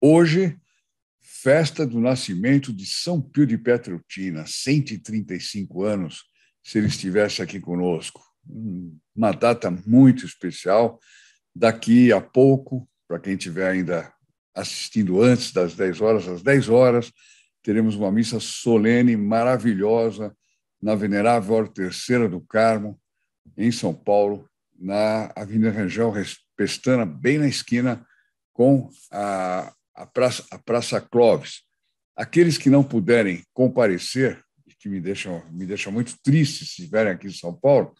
Hoje, festa do nascimento de São Pio de Petrotina, 135 anos, se ele estivesse aqui conosco. Uma data muito especial. Daqui a pouco, para quem estiver ainda assistindo antes das 10 horas, às 10 horas, teremos uma missa solene, maravilhosa, na Venerável Hora Terceira do Carmo, em São Paulo, na Avenida Rangel Pestana, bem na esquina, com a a Praça, a Praça Clóvis. Aqueles que não puderem comparecer, e que me deixam, me deixam muito triste se estiverem aqui em São Paulo,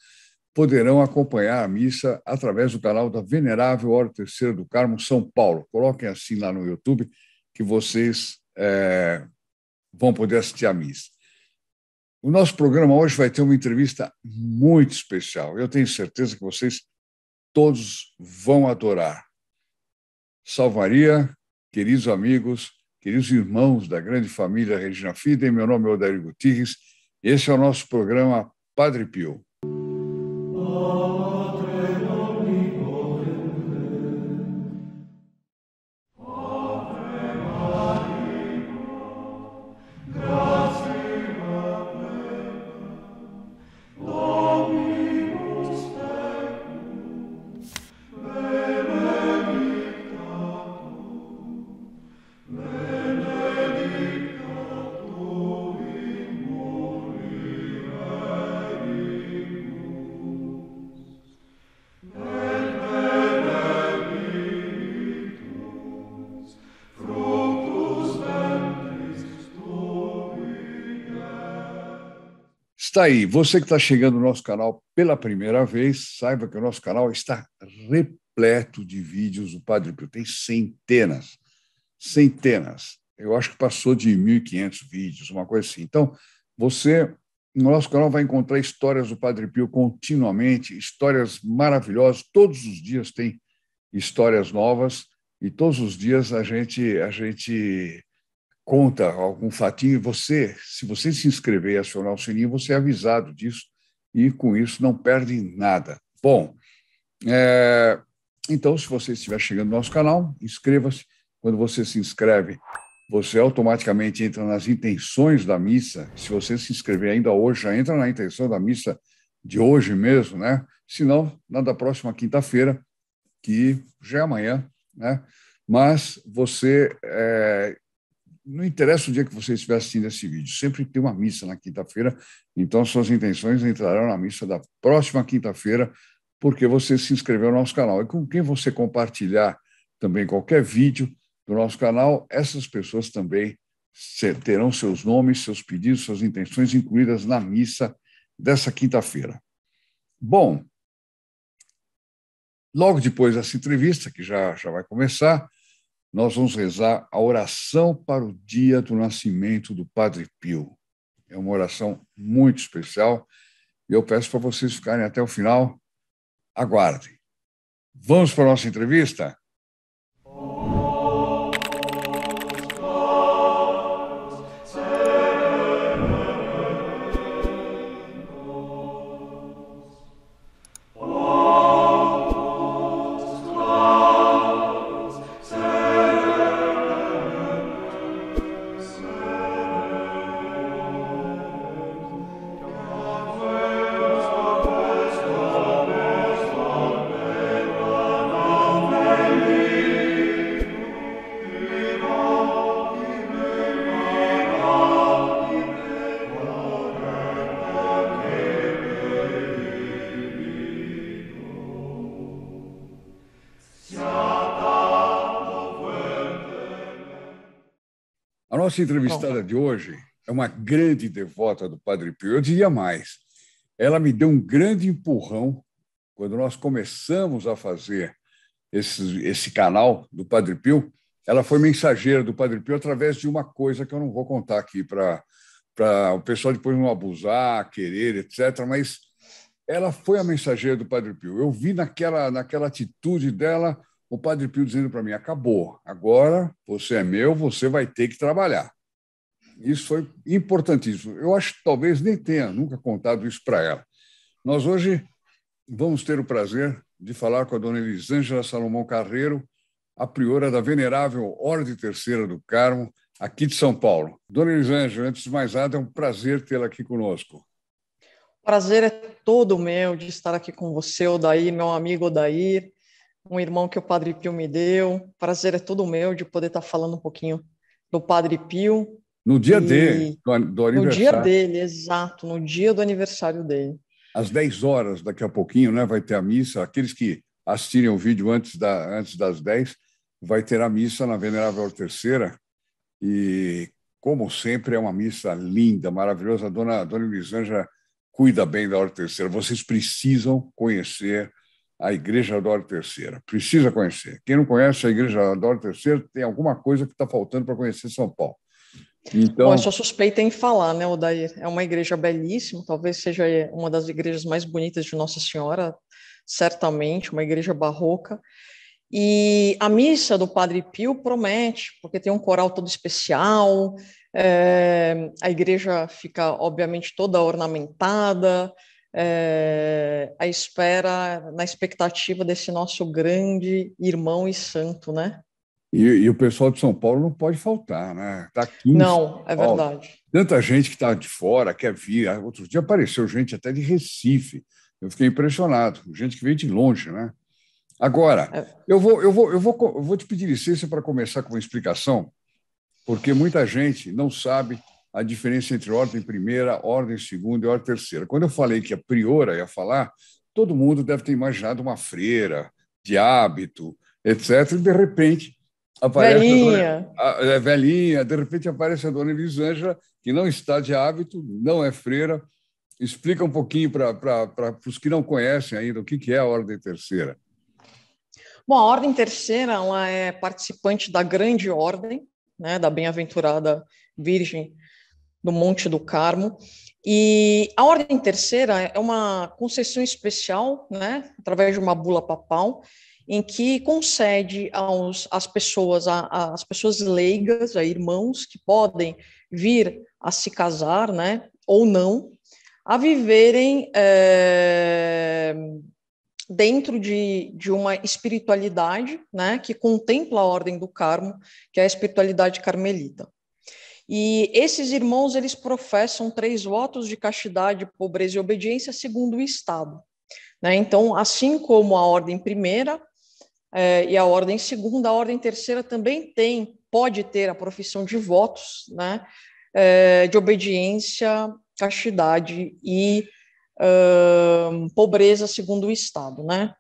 poderão acompanhar a missa através do canal da Venerável Hora Terceira do Carmo, São Paulo. Coloquem assim lá no YouTube que vocês é, vão poder assistir a missa. O nosso programa hoje vai ter uma entrevista muito especial. Eu tenho certeza que vocês todos vão adorar. Salvaria, queridos amigos, queridos irmãos da grande família Regina Fidem. Meu nome é Odair Gutierrez. Esse é o nosso programa Padre Pio. Tá aí, você que está chegando no nosso canal pela primeira vez, saiba que o nosso canal está repleto de vídeos do Padre Pio. Tem centenas, centenas. Eu acho que passou de 1.500 vídeos, uma coisa assim. Então, você, no nosso canal, vai encontrar histórias do Padre Pio continuamente, histórias maravilhosas. Todos os dias tem histórias novas e todos os dias a gente, a gente conta algum fatinho, você, se você se inscrever e acionar o sininho, você é avisado disso e com isso não perde nada. Bom, é, então se você estiver chegando no nosso canal, inscreva-se. Quando você se inscreve, você automaticamente entra nas intenções da missa. Se você se inscrever ainda hoje, já entra na intenção da missa de hoje mesmo, né? Se não, na da próxima quinta-feira, que já é amanhã, né? Mas você é, não interessa o dia que você estiver assistindo esse vídeo, sempre tem uma missa na quinta-feira, então suas intenções entrarão na missa da próxima quinta-feira, porque você se inscreveu no nosso canal. E com quem você compartilhar também qualquer vídeo do nosso canal, essas pessoas também terão seus nomes, seus pedidos, suas intenções incluídas na missa dessa quinta-feira. Bom, logo depois dessa entrevista, que já, já vai começar, nós vamos rezar a oração para o dia do nascimento do Padre Pio. É uma oração muito especial e eu peço para vocês ficarem até o final. Aguardem. Vamos para a nossa entrevista? nossa entrevistada de hoje é uma grande devota do Padre Pio. Eu diria mais, ela me deu um grande empurrão quando nós começamos a fazer esse, esse canal do Padre Pio. Ela foi mensageira do Padre Pio através de uma coisa que eu não vou contar aqui para o pessoal depois não abusar, querer, etc. Mas ela foi a mensageira do Padre Pio. Eu vi naquela, naquela atitude dela o Padre Pio dizendo para mim: acabou, agora você é meu, você vai ter que trabalhar. Isso foi importantíssimo. Eu acho que talvez nem tenha nunca contado isso para ela. Nós hoje vamos ter o prazer de falar com a dona Elisângela Salomão Carreiro, a priora da venerável Ordem Terceira do Carmo, aqui de São Paulo. Dona Elisângela, antes de mais nada, é um prazer tê-la aqui conosco. Prazer é todo meu de estar aqui com você, Odair, meu amigo Odair um irmão que o Padre Pio me deu. Prazer é todo meu de poder estar falando um pouquinho do Padre Pio. No dia e... dele, do, aniversário. No dia dele, exato, no dia do aniversário dele. Às 10 horas, daqui a pouquinho, né, vai ter a missa. Aqueles que assistirem o vídeo antes, da, antes das 10, vai ter a missa na Venerável Terceira. E, como sempre, é uma missa linda, maravilhosa. A dona, a dona Elisângela cuida bem da Hora Terceira. Vocês precisam conhecer a Igreja Adoro Terceira. Precisa conhecer. Quem não conhece a Igreja Adoro Terceira tem alguma coisa que está faltando para conhecer São Paulo. Então... Bom, eu suspeita em falar, né, Odair? É uma igreja belíssima, talvez seja é, uma das igrejas mais bonitas de Nossa Senhora, certamente, uma igreja barroca. E a missa do Padre Pio promete, porque tem um coral todo especial, é, a igreja fica, obviamente, toda ornamentada, é, à espera, na expectativa desse nosso grande irmão e santo, né? E, e o pessoal de São Paulo não pode faltar, né? Tá aqui não, é verdade. Tanta gente que está de fora, quer vir. Ah, outro dia apareceu gente até de Recife. Eu fiquei impressionado. Gente que veio de longe, né? Agora, é. eu, vou, eu, vou, eu, vou, eu vou te pedir licença para começar com uma explicação, porque muita gente não sabe a diferença entre ordem primeira, ordem segunda e ordem terceira. Quando eu falei que a priora ia falar, todo mundo deve ter imaginado uma freira de hábito, etc. E de repente aparece velhinha. A dona, é, a, velhinha, de repente aparece a dona Elisângela, que não está de hábito, não é freira. Explica um pouquinho para os que não conhecem ainda o que, que é a ordem terceira. Bom, a ordem terceira ela é participante da grande ordem, né, da bem-aventurada Virgem do Monte do Carmo. E a ordem terceira é uma concessão especial, né, através de uma bula papal, em que concede aos, às pessoas, às pessoas leigas, a irmãos que podem vir a se casar, né, ou não, a viverem é, dentro de, de uma espiritualidade, né, que contempla a ordem do Carmo, que é a espiritualidade carmelita. E esses irmãos, eles professam três votos de castidade, pobreza e obediência segundo o Estado. Né? Então, assim como a ordem primeira é, e a ordem segunda, a ordem terceira também tem, pode ter a profissão de votos, né? É, de obediência, castidade e Uh, pobreza segundo o Estado, né?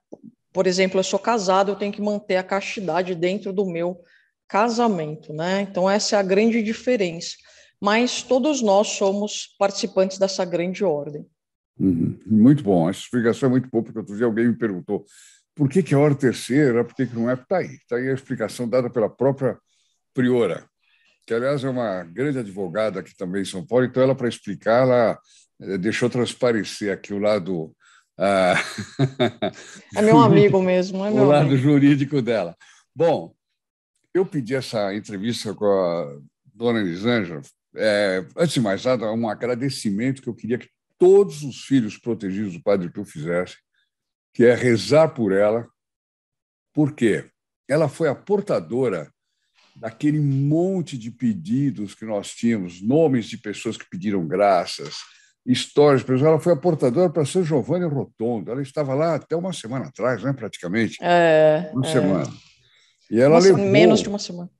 Por exemplo, eu sou casado, eu tenho que manter a castidade dentro do meu casamento, né? Então essa é a grande diferença. Mas todos nós somos participantes dessa grande ordem. Uhum. Muito bom, essa explicação é muito boa, porque outro dia alguém me perguntou por que, que é hora terceira, por que, que não é? Está aí, está aí a explicação dada pela própria priora, que aliás é uma grande advogada aqui também em São Paulo, então ela, para explicar, ela eh, deixou transparecer aqui o lado. Ah, é meu amigo mesmo, é meu o lado amigo. jurídico dela. Bom, eu pedi essa entrevista com a dona Elisângela. É, antes de mais nada, um agradecimento que eu queria que todos os filhos protegidos do Padre eu fizessem, que é rezar por ela, porque ela foi a portadora daquele monte de pedidos que nós tínhamos, nomes de pessoas que pediram graças, histórias. de pessoas. ela foi a portadora para São Giovanni Rotondo. Ela estava lá até uma semana atrás, né, praticamente. É, uma é. semana. E ela uma, levou, menos de uma semana.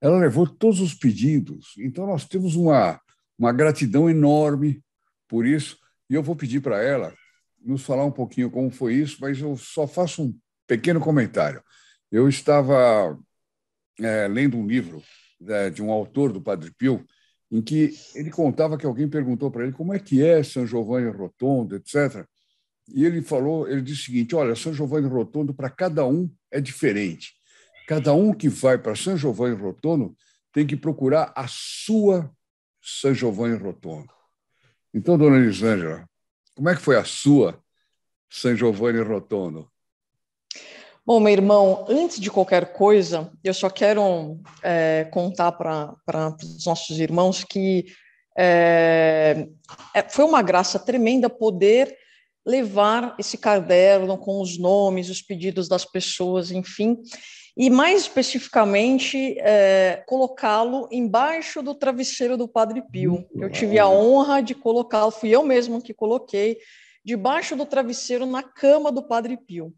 Ela levou todos os pedidos. Então, nós temos uma, uma gratidão enorme por isso. E eu vou pedir para ela nos falar um pouquinho como foi isso, mas eu só faço um pequeno comentário. Eu estava é, lendo um livro é, de um autor do Padre Pio, em que ele contava que alguém perguntou para ele como é que é São Giovanni Rotondo, etc. E ele falou, ele disse o seguinte: olha, São Giovanni Rotondo para cada um é diferente. Cada um que vai para São Giovanni Rotono tem que procurar a sua São Giovanni Rotono. Então, dona Elisângela, como é que foi a sua São Giovanni Rotono? Bom, meu irmão, antes de qualquer coisa, eu só quero é, contar para os nossos irmãos que é, é, foi uma graça tremenda poder levar esse caderno com os nomes, os pedidos das pessoas, enfim e, mais especificamente, é, colocá-lo embaixo do travesseiro do Padre Pio. Eu tive a honra de colocá-lo, fui eu mesmo que coloquei, debaixo do travesseiro na cama do Padre Pio.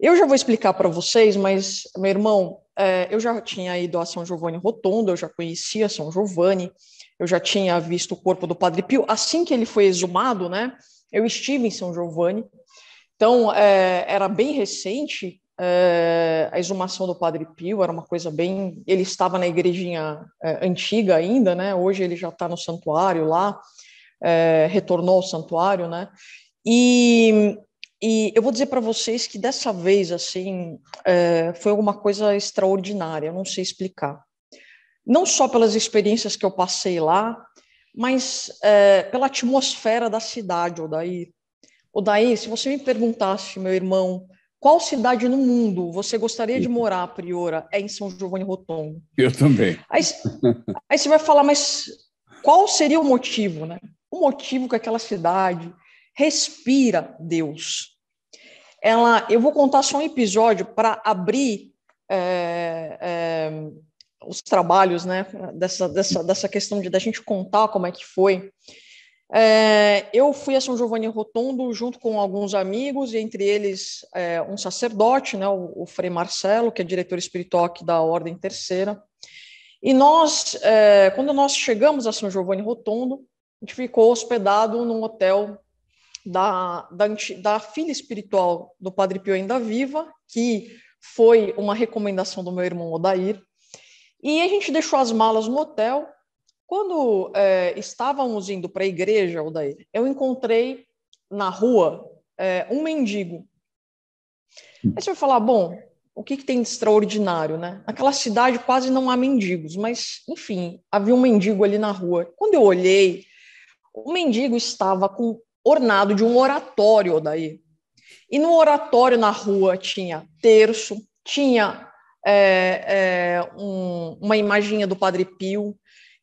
Eu já vou explicar para vocês, mas, meu irmão, é, eu já tinha ido a São Giovanni Rotondo, eu já conhecia São Giovanni, eu já tinha visto o corpo do Padre Pio. Assim que ele foi exumado, né, eu estive em São Giovanni, então é, era bem recente eh, a exumação do Padre Pio era uma coisa bem. Ele estava na igrejinha eh, antiga ainda, né? Hoje ele já está no santuário lá, eh, retornou ao santuário, né? E, e eu vou dizer para vocês que dessa vez, assim, foi alguma coisa extraordinária, eu não sei explicar. Não só pelas experiências que eu passei lá, mas pela atmosfera da cidade, Odaí Odaí se você me perguntasse, meu irmão, qual cidade no mundo você gostaria de morar, Priora? É em São Giovanni Rotondo. Eu também. Aí, aí você vai falar, mas qual seria o motivo, né? O motivo que aquela cidade respira Deus. Ela, eu vou contar só um episódio para abrir é, é, os trabalhos, né? Dessa, dessa, dessa questão de da gente contar como é que foi. É, eu fui a São Giovanni Rotondo junto com alguns amigos, entre eles é, um sacerdote, né, o, o, Frei Marcelo, que é diretor espiritual aqui da Ordem Terceira. E nós, é, quando nós chegamos a São Giovanni Rotondo, a gente ficou hospedado num hotel da, da, da filha espiritual do Padre Pio ainda viva, que foi uma recomendação do meu irmão Odair. E a gente deixou as malas no hotel quando é, estávamos indo para a igreja, Odair, eu encontrei na rua é, um mendigo. Hum. Aí você vai falar, bom, o que, que, tem de extraordinário, né? Naquela cidade quase não há mendigos, mas, enfim, havia um mendigo ali na rua. Quando eu olhei, o mendigo estava com, ornado de um oratório daí. E no oratório na rua tinha terço, tinha é, é, um, uma imagem do Padre Pio,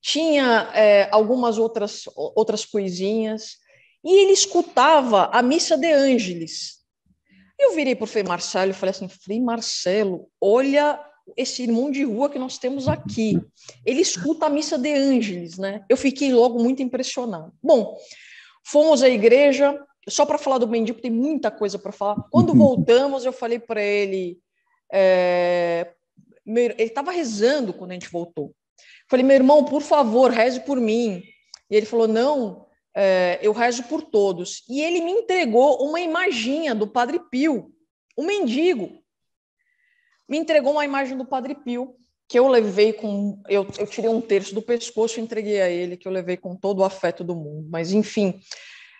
tinha é, algumas outras, outras coisinhas, e ele escutava a missa de Ângeles. Eu virei para o Frei Marcelo e falei assim: Frei Marcelo, olha esse irmão de rua que nós temos aqui. Ele escuta a missa de Ângeles, né? Eu fiquei logo muito impressionado. Bom, fomos à igreja, só para falar do mendigo, tem muita coisa para falar. Quando uhum. voltamos, eu falei para ele. É, ele estava rezando quando a gente voltou. Falei, meu irmão, por favor, reze por mim. E ele falou, não, é, eu rezo por todos. E ele me entregou uma imaginha do Padre Pio, o um mendigo. Me entregou uma imagem do Padre Pio que eu levei com. Eu, eu tirei um terço do pescoço e entreguei a ele, que eu levei com todo o afeto do mundo. Mas, enfim,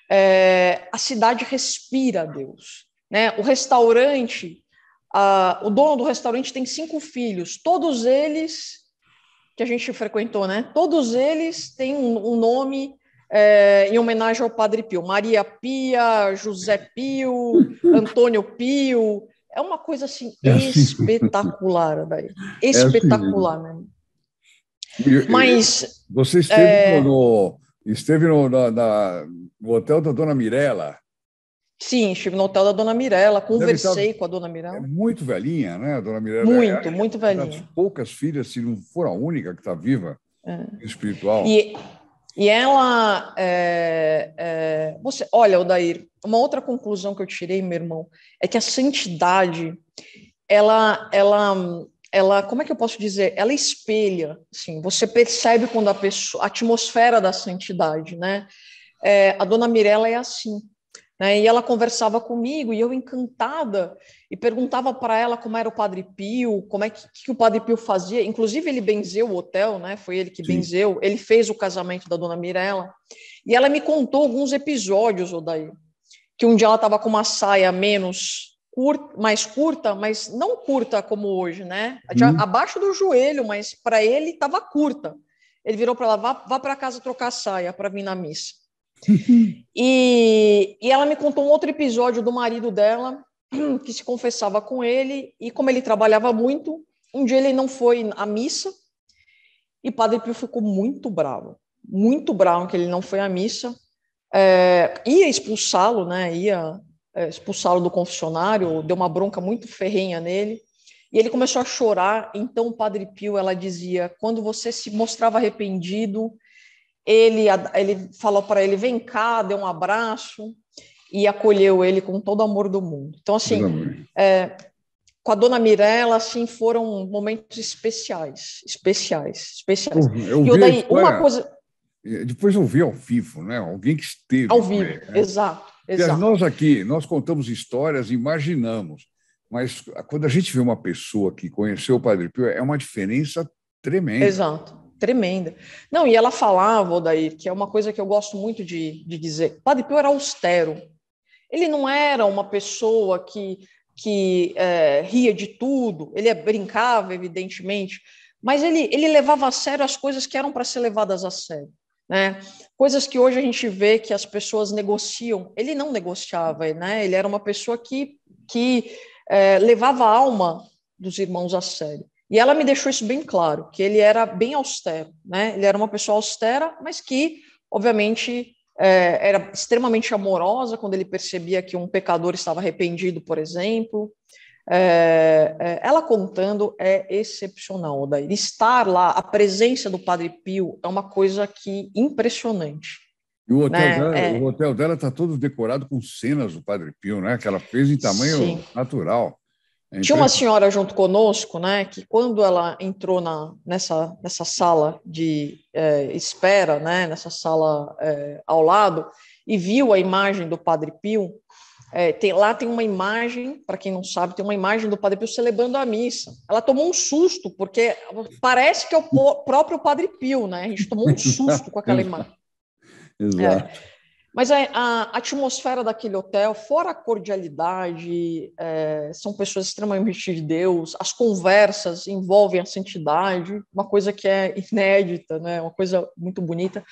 é, a cidade respira Deus. Né? O restaurante, o dono do restaurante tem cinco filhos, todos eles que a gente frequentou, né? Todos eles têm um, um nome é, em homenagem ao Padre Pio. Maria Pia, José Pio, Antônio Pio. É uma coisa assim, é assim. espetacular, daí. espetacular é assim, Mas você esteve é, no, esteve no, na, na, no hotel da Dona Mirella. Sim, estive no hotel da Dona Mirella, conversei estar... com a Dona Mirella. É muito velhinha, né, a Dona Mirella? Muito, é, é muito velhinha. Uma das poucas filhas, se não for a única que está viva, é. espiritual. E, e ela... É, você, olha, Odair, uma outra conclusão que eu tirei, meu irmão, é que a santidade, ela... ela ela, como é que eu posso dizer? Ela espelha, assim, você percebe quando a pessoa, a atmosfera da santidade, né? É, a dona Mirella é assim, né? E ela conversava comigo e eu encantada e perguntava para ela como era o Padre Pio, como é que, que, o Padre Pio fazia. Inclusive ele benzeu o hotel, né? Foi ele que Sim. benzeu. Ele fez o casamento da Dona Mirella. E ela me contou alguns episódios, daí, que um dia ela estava com uma saia menos curta, mais curta, mas não curta como hoje, né? Hum. Abaixo do joelho, mas para ele estava curta. Ele virou para ela, vá, vá para casa trocar saia para vir na missa e, e ela me contou um outro episódio do marido dela, que se confessava com ele, e como ele trabalhava muito, um dia ele não foi à missa, e Padre Pio ficou muito bravo, muito bravo que ele não foi à missa, é, ia expulsá-lo, né, ia é, expulsá-lo do confessionário, deu uma bronca muito ferrenha nele, e ele começou a chorar, então o Padre Pio, ela dizia, quando você se mostrava arrependido, ele, ele falou para ele: vem cá, deu um abraço e acolheu ele com todo o amor do mundo. Então, assim, é, com a dona Mirella, assim, foram momentos especiais, especiais, especiais. Eu, eu e daí, uma coisa. Depois eu vi ao vivo, né? Alguém que esteve. Ao vivo, né? exato. exato. Nós aqui, nós contamos histórias, imaginamos. Mas quando a gente vê uma pessoa que conheceu o Padre Pio, é uma diferença tremenda. Exato tremenda. Não, e ela falava, Odair, que é uma coisa que eu gosto muito de, de dizer, Padre Pio era austero. Ele não era uma pessoa que, que é, ria de tudo, ele é, brincava, evidentemente, mas ele, ele levava a sério as coisas que eram para ser levadas a sério. Né? Coisas que hoje a gente vê que as pessoas negociam. Ele não negociava, né? ele era uma pessoa que, que é, levava a alma dos irmãos a sério. E ela me deixou isso bem claro, que ele era bem austero, né? Ele era uma pessoa austera, mas que, obviamente, é, era extremamente amorosa quando ele percebia que um pecador estava arrependido, por exemplo. É, é, ela contando é excepcional, Odair. Estar lá, a presença do Padre Pio é uma coisa que impressionante. E o hotel, né? dela, é. o hotel dela está todo decorado com cenas do Padre Pio, né? Que ela fez em tamanho Sim. natural. Tinha uma senhora junto conosco, né, que quando ela entrou na, nessa, nessa sala de é, espera, né, nessa sala é, ao lado, e viu a imagem do Padre Pio, é, tem, lá tem uma imagem, para quem não sabe, tem uma imagem do Padre Pio celebrando a missa. Ela tomou um susto, porque parece que é o próprio Padre Pio, né? A gente tomou um susto com aquela imagem. Exato. É. Mas a, a, atmosfera daquele hotel, fora a cordialidade, é, são pessoas extremamente de Deus, as conversas envolvem a santidade, uma coisa que é inédita, né? uma coisa muito bonita.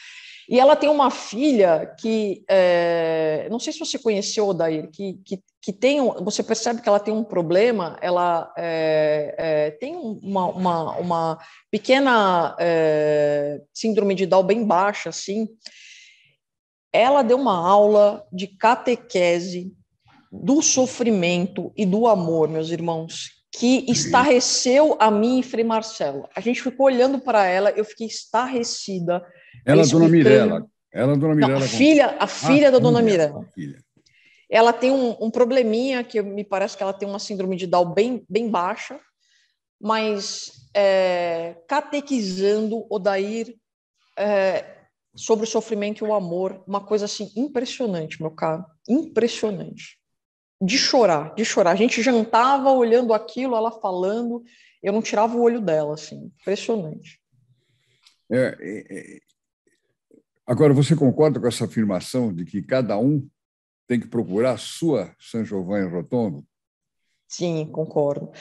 E ela tem uma filha que, é, não sei se você conheceu, Odair, que, que, que tem um, você percebe que ela tem um problema, ela é, é tem uma, uma, uma pequena é, síndrome de Down bem baixa, assim, ela deu uma aula de catequese do sofrimento e do amor, meus irmãos, que uhum. estarreceu a mim e Frei Marcelo. A gente ficou olhando para ela, eu fiquei estarrecida. Ela, é Dona Mirella. Ela, é Dona Mirella. Não, a filha, a ah, filha da Dona Mirella. Ela tem um, um, probleminha, que me parece que ela tem uma síndrome de Down bem, bem baixa, mas é, catequizando o é, sobre o sofrimento e o amor, uma coisa assim impressionante, meu caro, impressionante. De chorar, de chorar. A gente jantava olhando aquilo, ela falando, eu não tirava o olho dela, assim, impressionante. É, é, é... Agora, você concorda com essa afirmação de que cada um tem que procurar a sua San Giovanni Rotondo? Sim, concordo.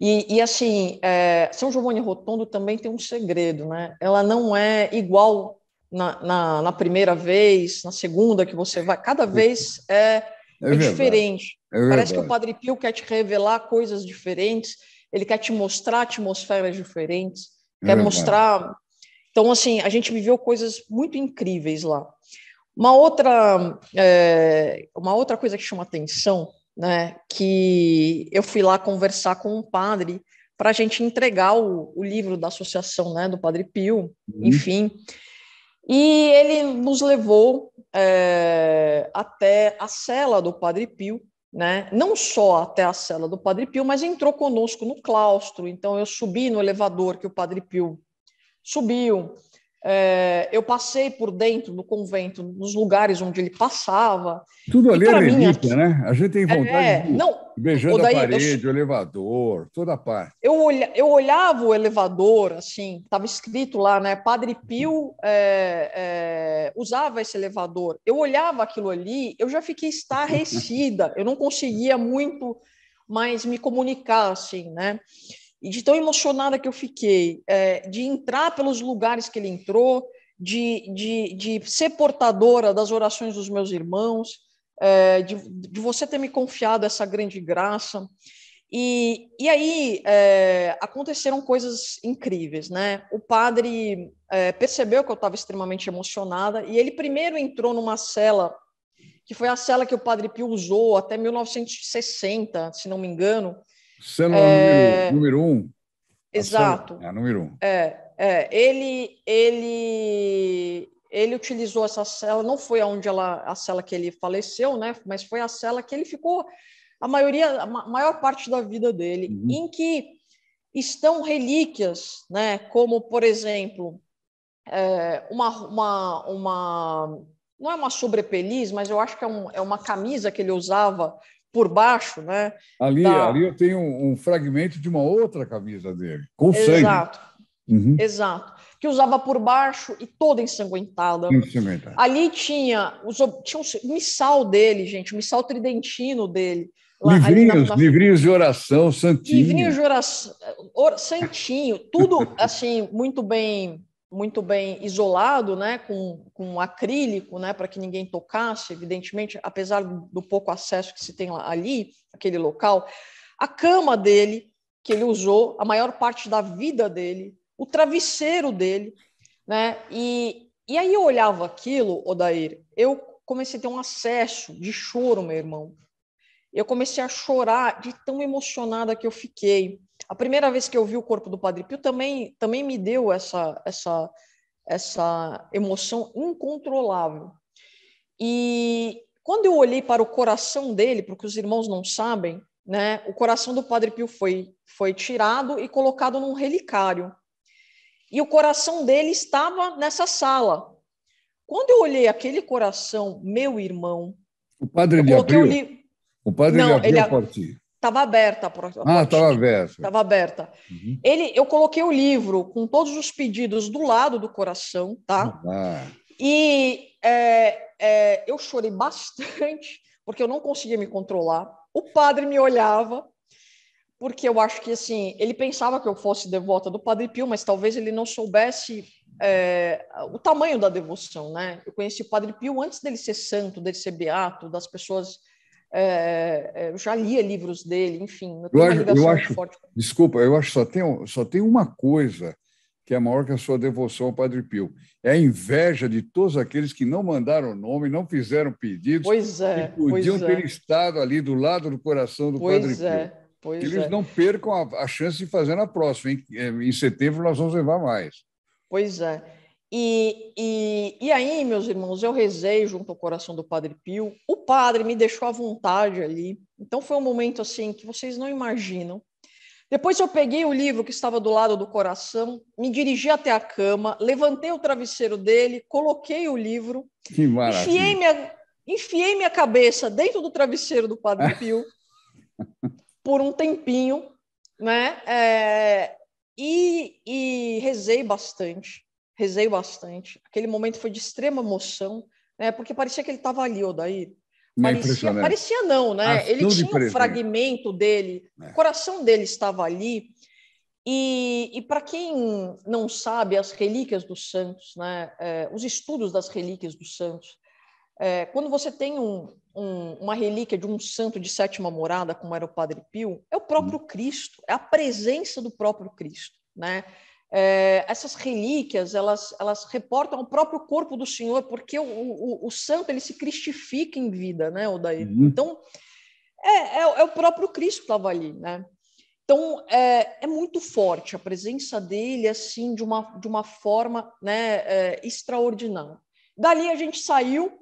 E, e assim, é, São Giovanni Rotondo também tem um segredo, né? Ela não é igual na, na, na, primeira vez, na segunda que você vai. Cada é vez é, é, é diferente. É Parece que o Padre Pio quer te revelar coisas diferentes, ele quer te mostrar atmosferas diferentes, é quer mostrar. Então, assim, a gente viveu coisas muito incríveis lá. Uma outra, é, uma outra coisa que chama atenção, né, que eu fui lá conversar com um padre para a gente entregar o, o, livro da associação né, do Padre Pio, uhum. enfim. E ele nos levou é, até a cela do Padre Pio, né? não só até a cela do Padre Pio, mas entrou conosco no claustro. Então, eu subi no elevador que o Padre Pio subiu, é, eu passei por dentro do convento, nos lugares onde ele passava. Tudo ali é relíquia, assim, né? A gente tem é, vontade é, de não, beijando daí, a parede, eu... o elevador, toda a parte. Eu, olha, eu olhava o elevador, assim, estava escrito lá, né? Padre Pio é, é, usava esse elevador. Eu olhava aquilo ali, eu já fiquei estarrecida, eu não conseguia muito mais me comunicar, assim, né? e de tão emocionada que eu fiquei, é, de entrar pelos lugares que ele entrou, de, de, de ser portadora das orações dos meus irmãos, é, de, de você ter me confiado essa grande graça. E, e aí é, aconteceram coisas incríveis, né? O padre é, percebeu que eu estava extremamente emocionada e ele primeiro entrou numa cela que foi a cela que o padre Pio usou até 1960, se não me engano, Célula é... número, é, número um. Exato. é número um. É, é, ele, ele, ele utilizou essa cela, não foi onde ela, a cela que ele faleceu, né? Mas foi a cela que ele ficou a maioria, a maior parte da vida dele, uhum. em que estão relíquias, né? Como por exemplo, é, uma, uma, uma, não é uma sobrepeliz, mas eu acho que é, um, é uma camisa que ele usava por baixo, né? Ali, da... ali eu tenho um, um, fragmento de uma outra camisa dele, com Exato. sangue. Exato. Uhum. Exato. Que usava por baixo e toda ensanguentada. ensanguentada. Ali tinha, tinha um missal dele, gente, o um missal tridentino dele. Lá, livrinhos, na... livrinhos de oração, santinho. Livrinhos de oração, or, santinho, tudo assim, muito bem muito bem isolado, né, com, com acrílico, né, para que ninguém tocasse, evidentemente, apesar do pouco acesso que se tem lá, ali, aquele local. A cama dele, que ele usou a maior parte da vida dele, o travesseiro dele, né, e, e aí eu olhava aquilo, Odair, eu comecei a ter um acesso de choro, meu irmão, eu comecei a chorar de tão emocionada que eu fiquei. A primeira vez que eu vi o corpo do Padre Pio também, também me deu essa, essa, essa emoção incontrolável. E quando eu olhei para o coração dele, porque os irmãos não sabem, né, o coração do Padre Pio foi, foi tirado e colocado num relicário. E o coração dele estava nessa sala. Quando eu olhei aquele coração, meu irmão. O padre de o padre não, ele abriu a portinha. Estava aberta a porta. Ah, estava aberta. Estava aberta. Uhum. Ele, eu coloquei o livro com todos os pedidos do lado do coração, tá? Ah. E é, é, eu chorei bastante, porque eu não conseguia me controlar. O padre me olhava, porque eu acho que, assim, ele pensava que eu fosse devota do Padre Pio, mas talvez ele não soubesse é, o tamanho da devoção, né? Eu conheci o Padre Pio antes dele ser santo, dele ser beato, das pessoas é, é já lia livros dele, enfim. Eu, eu, eu acho, forte. Desculpa, eu acho que só tem, só tem uma coisa que é maior que a sua devoção ao Padre Pio. É a inveja de todos aqueles que não mandaram nome, não fizeram pedidos, pois é, que podiam pois ter é. estado ali do lado do coração do pois Padre é, Pio. Pois que eles é. não percam a, a, chance de fazer na próxima. Em, em setembro nós vamos levar mais. Pois é. E, e, e, aí, meus irmãos, eu rezei junto ao coração do Padre Pio. O padre me deixou à vontade ali. Então foi um momento assim que vocês não imaginam. Depois eu peguei o livro que estava do lado do coração, me dirigi até a cama, levantei o travesseiro dele, coloquei o livro, enfiei minha, enfiei minha cabeça dentro do travesseiro do Padre Pio por um tempinho, né? É, e, e rezei bastante rezei bastante. Aquele momento foi de extrema emoção, né? Porque parecia que ele estava ali, Odair. Parecia, parecia não, né? Ah, ele tinha um fragmento dele, é. o coração dele estava ali. E, e para quem não sabe, as relíquias dos santos, né? É, os estudos das relíquias dos santos, é, quando você tem um, um, uma relíquia de um santo de sétima morada, como era o Padre Pio, é o próprio hum. Cristo, é a presença do próprio Cristo, né? É, essas relíquias elas, elas reportam o próprio corpo do Senhor, porque o, o, o santo ele se cristifica em vida, né, Odair? Uhum. Então, é, é, é, o próprio Cristo que estava ali, né? Então, é, é muito forte a presença dele, assim, de uma, de uma forma né, é, extraordinária. Dali a gente saiu,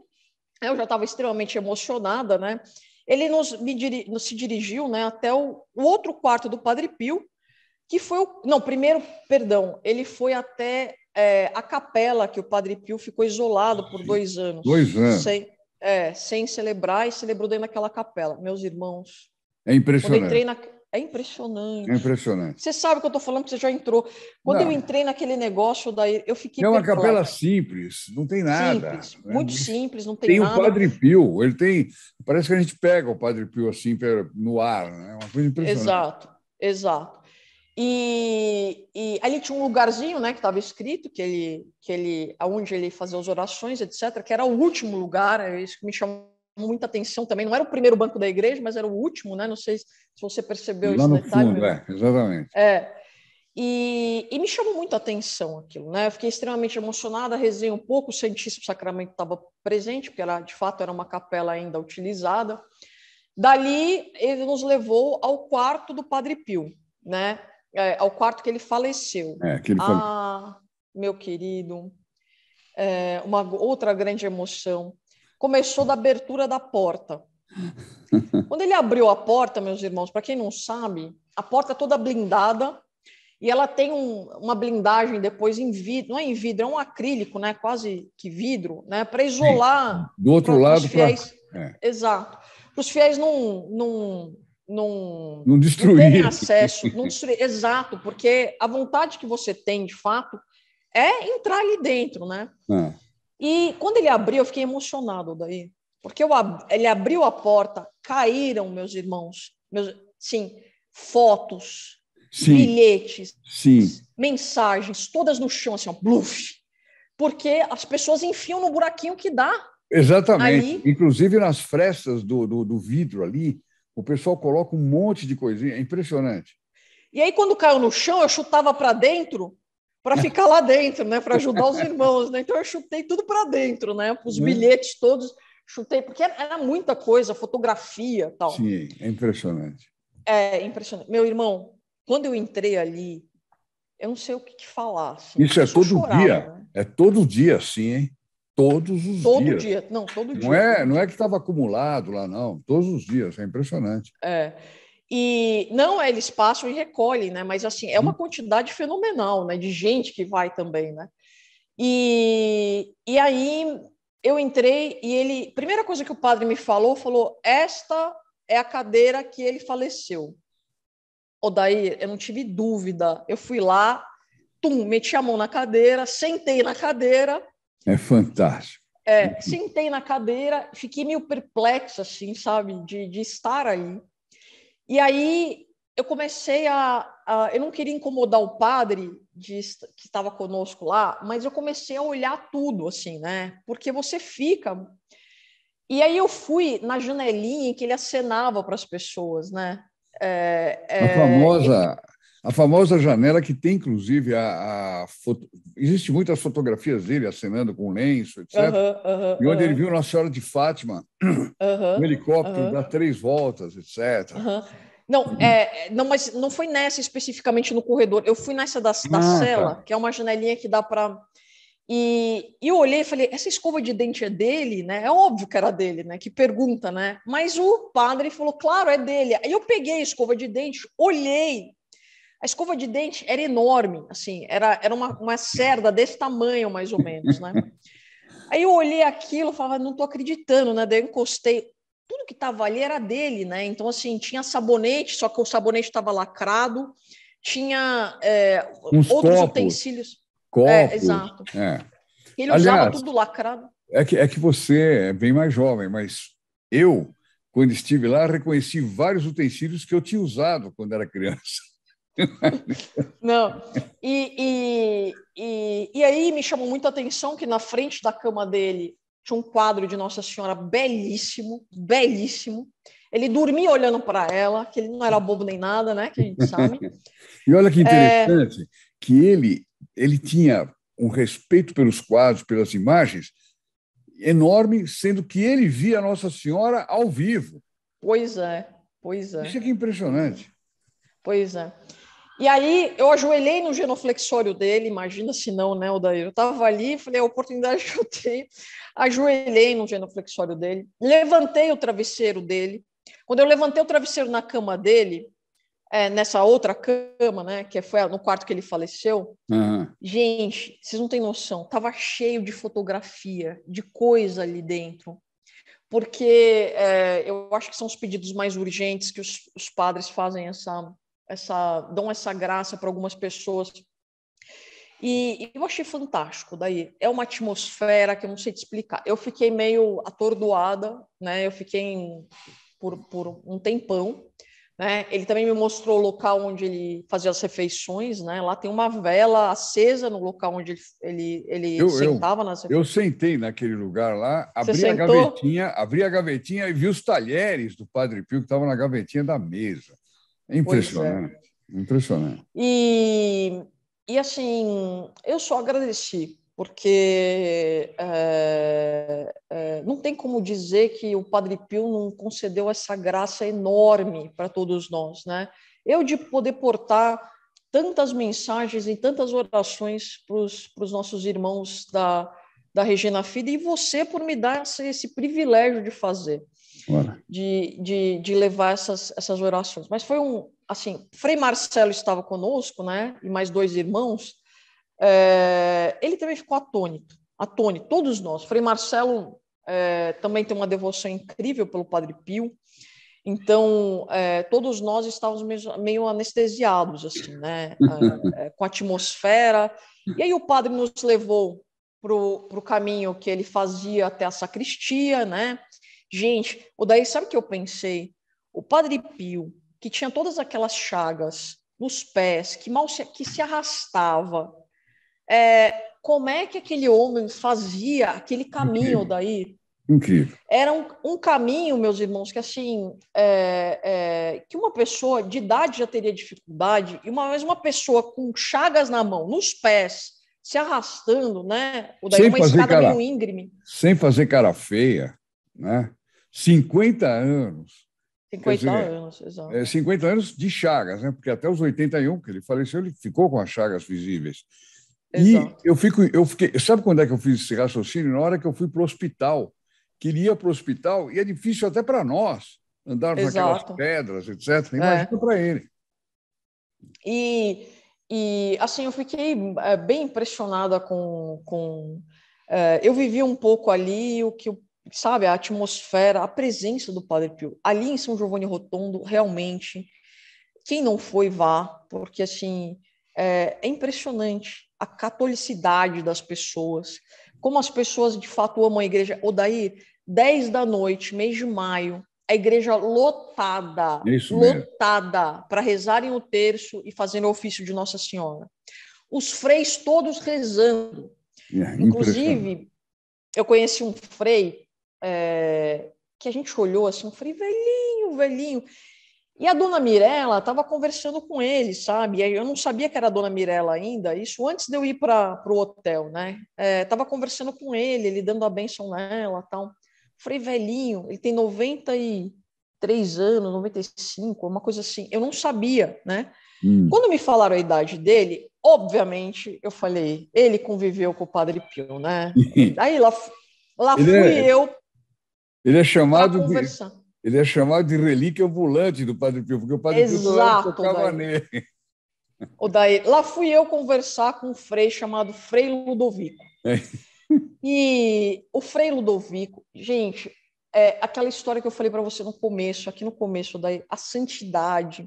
eu já estava extremamente emocionada, né? Ele nos, me, nos se dirigiu né, até o, o outro quarto do Padre Pio, que foi o. Não, primeiro, perdão, ele foi até é, a capela que o Padre Pio ficou isolado por dois anos. Dois anos. Sem, é, sem celebrar e celebrou dentro daquela capela. Meus irmãos. É impressionante. Quando entrei na... É impressionante. É impressionante. Você sabe o que eu estou falando, você já entrou. Quando não. eu entrei naquele negócio, daí eu fiquei. É uma capela simples, não tem nada. Simples, é Muito simples, não tem, tem nada. Tem o Padre Pio, ele tem. Parece que a gente pega o Padre Pio assim no ar, né? É uma coisa impressionante. Exato, exato. E, e, ali tinha um lugarzinho, né, que estava escrito que ele, que ele, aonde ele fazia as orações, etc. Que era o último lugar. É isso que me chamou muita atenção também. Não era o primeiro banco da igreja, mas era o último, né? Não sei se você percebeu Lá esse detalhe. Fundo, é, exatamente. É. E, e, me chamou muito a atenção aquilo, né? Eu fiquei extremamente emocionada, rezei um pouco, o Santíssimo Sacramento estava presente, porque era de fato era uma capela ainda utilizada. Dali ele nos levou ao quarto do Padre Pio, né? É, ao é quarto que ele faleceu. É, que ele fale... Ah, meu querido, é, uma outra grande emoção. Começou da abertura da porta. Quando ele abriu a porta, meus irmãos, para quem não sabe, a porta é toda blindada e ela tem um, uma blindagem depois em vidro, não é em vidro, é um acrílico, né? Quase que vidro, né? Para isolar. Sim. Do outro pra, lado, para. É. Exato. Para os fiéis não, não não, não destruir. Não tem acesso, não destruir. Exato, porque a vontade que você tem, de fato, é entrar ali dentro, né? É. E quando ele abriu, eu fiquei emocionado daí, porque eu, ele abriu a porta, caíram meus irmãos, meus, sim, fotos, sim. bilhetes, sim. mensagens, todas no chão, assim, ó, bluf, porque as pessoas enfiam no buraquinho que dá. Exatamente. Inclusive nas frestas do, do, do vidro ali, o pessoal coloca um monte de coisinha, é impressionante. E aí, quando caiu no chão, eu chutava para dentro para ficar lá dentro, né? Para ajudar os irmãos, né? Então eu chutei tudo para dentro, né? Os uhum. bilhetes todos, chutei, porque era muita coisa, fotografia tal. Sim, é impressionante. É impressionante. Meu irmão, quando eu entrei ali, eu não sei o que, que falar. Assim, Isso é todo chorar, dia. Né? É todo dia assim, hein? todos os todo dias. Todo dia, não, todo dia. Não é, não é que estava acumulado lá, não, todos os dias, é impressionante. É. E não, é, eles passam e recolhem, né? Mas assim, é uma hum. quantidade fenomenal, né? De gente que vai também, né? E, e aí eu entrei e ele, primeira coisa que o padre me falou, falou: esta é a cadeira que ele faleceu. O daí eu não tive dúvida. Eu fui lá, tum, meti a mão na cadeira, sentei na cadeira é fantástico. É, sentei na cadeira, fiquei meio perplexa, assim, sabe, de, de estar aí. E aí eu comecei a, a, Eu não queria incomodar o padre de, que estava conosco lá, mas eu comecei a olhar tudo, assim, né? Porque você fica. E aí eu fui na janelinha em que ele acenava para as pessoas, né? É, é... A famosa a famosa janela que tem, inclusive, a, a foto... existe muitas fotografias dele acenando com lenço, etc. e onde ele viu Nossa Senhora de Fátima, um helicóptero, dá três voltas, etc. Não, uhum. é, não, mas não foi nessa especificamente no corredor. Eu fui nessa da, da ah, cela, tá. que é uma janelinha que dá para e, e, eu olhei e falei, essa escova de dente é dele, né? É óbvio que era dele, né? Que pergunta, né? Mas o padre falou, claro, é dele. Aí eu peguei a escova de dente, olhei, a escova de dente era enorme, assim, era, era uma, uma cerda desse tamanho, mais ou menos, né? Aí eu olhei aquilo, falava, não estou acreditando, né? Daí eu encostei, tudo que estava ali era dele, né? Então, assim, tinha sabonete, só que o sabonete estava lacrado, tinha é, outros copos, utensílios. É, copos, é, exato. É. Ele Aliás, usava tudo lacrado. É que, é que você é bem mais jovem, mas eu, quando estive lá, reconheci vários utensílios que eu tinha usado quando era criança. Não. E, e, e, e, aí me chamou muita atenção que na frente da cama dele tinha um quadro de Nossa Senhora belíssimo, belíssimo. Ele dormia olhando para ela, que ele não era bobo nem nada, né? Que a gente sabe. e olha que é. interessante é... que ele, ele tinha um respeito pelos quadros, pelas imagens enorme, sendo que ele via Nossa Senhora ao vivo. Pois é, pois é. Isso é que é impressionante. Pois é. E aí eu ajoelhei no genuflexório dele, imagina se não, né, Odair? Eu estava ali, falei, a oportunidade que eu tenho. Ajoelhei no genuflexório dele, levantei o travesseiro dele. Quando eu levantei o travesseiro na cama dele, é, nessa outra cama, né, que foi no quarto que ele faleceu, uhum. gente, vocês não têm noção, tava cheio de fotografia, de coisa ali dentro porque é, eu acho que são os pedidos mais urgentes que os, os padres fazem essa, essa, dão essa graça para algumas pessoas. E, e eu achei fantástico daí. É uma atmosfera que eu não sei te explicar. Eu fiquei meio atordoada, né? Eu fiquei em, por, por um tempão. Né? Ele também me mostrou o local onde ele fazia as refeições, né? Lá tem uma vela acesa no local onde ele, ele, ele eu, sentava. Eu, nas... eu sentei naquele lugar lá, abri Você a sentou? gavetinha, abri a gavetinha e vi os talheres do Padre Pio que estavam na gavetinha da mesa impressionante. É. Impressionante. E, e assim, eu só agradeci, porque é, é, não tem como dizer que o Padre Pio não concedeu essa graça enorme para todos nós, né? Eu de poder portar tantas mensagens e tantas orações para os nossos irmãos da, da Regina Fida e você por me dar esse, esse privilégio de fazer de, de, de, levar essas, essas orações. Mas foi um, assim, Frei Marcelo estava conosco, né, e mais dois irmãos, é, ele também ficou atônito, atônito, todos nós. Frei Marcelo é, também tem uma devoção incrível pelo Padre Pio, então, é, todos nós estávamos meio, anestesiados, assim, né? É, é, com a atmosfera. E aí o padre nos levou para o caminho que ele fazia até a sacristia, né? Gente, o daí sabe o que eu pensei? O Padre Pio, que tinha todas aquelas chagas nos pés, que mal se, que se arrastava, é, como é que aquele homem fazia aquele caminho o daí? Incrível. Era um, um, caminho, meus irmãos, que assim é, é, que uma pessoa de idade já teria dificuldade, e uma vez uma pessoa com chagas na mão, nos pés, se arrastando, né? Ou daí Sem uma escada cara, meio íngreme. Sem fazer cara feia, né? 50 anos. 50 dizer, anos, exato. É, 50 anos de Chagas, né? porque até os 81 que ele faleceu, ele ficou com as Chagas visíveis. Exato. E eu, fico, eu fiquei. Sabe quando é que eu fiz esse raciocínio? Na hora que eu fui para o hospital. Queria para o hospital, e é difícil até para nós andarmos naquelas pedras, etc. É. Imagina é. para ele. E, e, assim, eu fiquei é, bem impressionada com. com é, eu vivi um pouco ali o que o sabe, a atmosfera, a presença do Padre Pio. Ali em São Giovanni Rotondo, realmente, quem não foi, vá, porque assim, é, é impressionante a catolicidade das pessoas, como as pessoas de fato amam a igreja. Ou daí, 10 da noite, mês de maio, a igreja lotada, é Isso lotada, para rezarem o terço e fazendo o ofício de Nossa Senhora. Os freis todos rezando. É, Inclusive, eu conheci um frei é, que a gente olhou assim, eu falei, velhinho, velhinho. E a dona Mirella estava conversando com ele, sabe? Eu não sabia que era a dona Mirella ainda, isso antes de eu ir para o hotel, né? Estava é, conversando com ele, ele dando a benção nela tal. Falei, velhinho, ele tem 93 anos, 95, uma coisa assim. Eu não sabia, né? Hum. Quando me falaram a idade dele, obviamente eu falei, ele conviveu com o Padre Pio, né? Aí lá, lá fui é... eu ele é chamado de, ele é chamado de relíquia ambulante do Padre Pio, porque o Padre Exato, Pio tocava nele. O daí, lá fui eu conversar com um frei chamado Frei Ludovico. É. E o Frei Ludovico, gente, é aquela história que eu falei para você no começo, aqui no começo daí, a santidade,